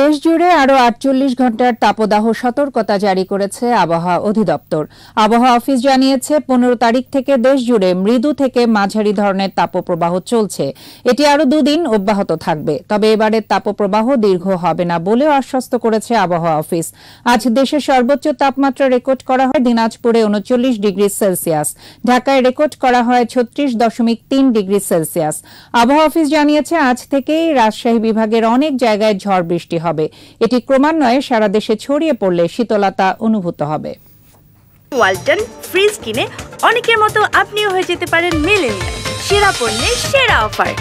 দেশজুড়ে আরও আটচল্লিশ ঘন্টার তাপদাহ সতর্কতা জারি করেছে আবহাওয়া অধিদপ্তর আবহাওয়া অফিস জানিয়েছে পনেরো তারিখ থেকে দেশজুড়ে মৃদু থেকে মাঝারি ধরনের তাপপ্রবাহ চলছে এটি আরও দুদিন অব্যাহত থাকবে তবে এবারের তাপপ্রবাহ দীর্ঘ হবে না বলেও আশ্বস্ত করেছে আবহাওয়া অফিস আজ দেশের সর্বোচ্চ তাপমাত্রা রেকর্ড করা হয় দিনাজপুরে উনচল্লিশ ডিগ্রি সেলসিয়াস ঢাকায় রেকর্ড করা হয় ছত্রিশ দশমিক তিন ডিগ্রি সেলসিয়াস আবহাওয়া অফিস জানিয়েছে আজ থেকেই রাজশাহী বিভাগের অনেক জায়গায় ঝড় বৃষ্টি হবে এটি ক্রমান্বয়ে সারা দেশে ছড়িয়ে পড়লে শীতলতা অনুভূত হবে ওয়ালটন ফ্রিজ কিনে অনেকের মতো আপনিও হয়ে যেতে পারেন মেলেনিয়া সেরা পণ্যের সেরা অফার